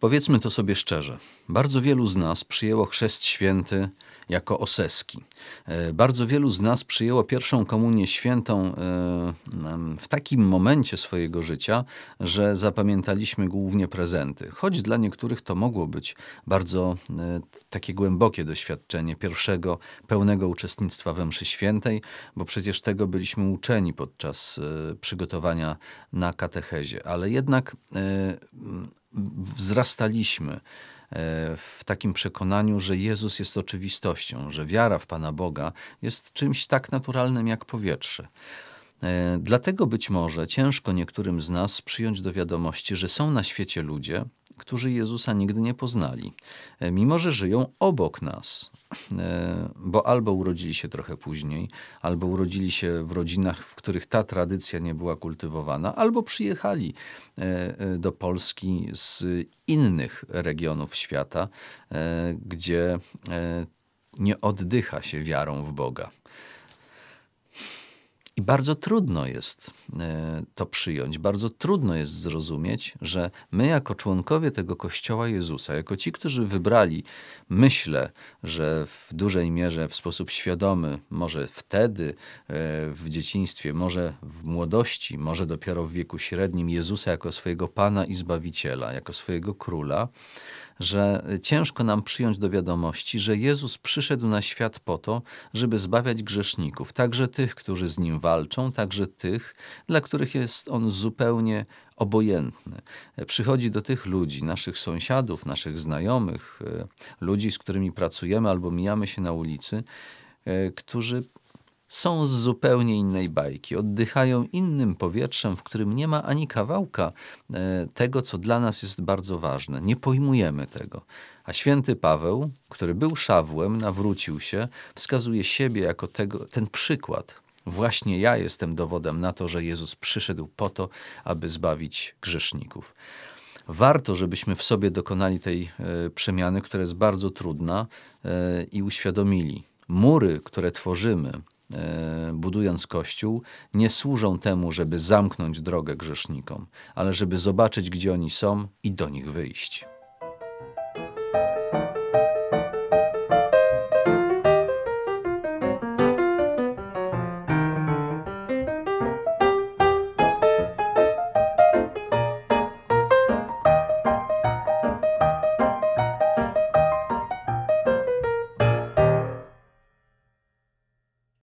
Powiedzmy to sobie szczerze. Bardzo wielu z nas przyjęło chrzest święty jako oseski. E, bardzo wielu z nas przyjęło pierwszą komunię świętą e, w takim momencie swojego życia, że zapamiętaliśmy głównie prezenty. Choć dla niektórych to mogło być bardzo e, takie głębokie doświadczenie pierwszego pełnego uczestnictwa we mszy świętej, bo przecież tego byliśmy uczeni podczas przygotowania na katechezie. Ale jednak wzrastaliśmy e, w takim przekonaniu, że Jezus jest oczywistością, że wiara w Pana Boga jest czymś tak naturalnym jak powietrze. E, dlatego być może ciężko niektórym z nas przyjąć do wiadomości, że są na świecie ludzie, którzy Jezusa nigdy nie poznali, e, mimo że żyją obok nas, e, bo albo urodzili się trochę później, albo urodzili się w rodzinach, w których ta tradycja nie była kultywowana, albo przyjechali do Polski z innych regionów świata, gdzie nie oddycha się wiarą w Boga. I bardzo trudno jest e, to przyjąć, bardzo trudno jest zrozumieć, że my, jako członkowie tego Kościoła Jezusa, jako ci, którzy wybrali, myślę, że w dużej mierze w sposób świadomy, może wtedy e, w dzieciństwie, może w młodości, może dopiero w wieku średnim, Jezusa jako swojego Pana i Zbawiciela, jako swojego Króla, że ciężko nam przyjąć do wiadomości, że Jezus przyszedł na świat po to, żeby zbawiać grzeszników, także tych, którzy z nim walczą walczą, także tych, dla których jest on zupełnie obojętny. Przychodzi do tych ludzi, naszych sąsiadów, naszych znajomych, e, ludzi, z którymi pracujemy albo mijamy się na ulicy, e, którzy są z zupełnie innej bajki, oddychają innym powietrzem, w którym nie ma ani kawałka e, tego, co dla nas jest bardzo ważne. Nie pojmujemy tego. A święty Paweł, który był szawłem, nawrócił się, wskazuje siebie jako tego, ten przykład Właśnie ja jestem dowodem na to, że Jezus przyszedł po to, aby zbawić grzeszników. Warto, żebyśmy w sobie dokonali tej e, przemiany, która jest bardzo trudna e, i uświadomili. Mury, które tworzymy, e, budując kościół, nie służą temu, żeby zamknąć drogę grzesznikom, ale żeby zobaczyć, gdzie oni są i do nich wyjść.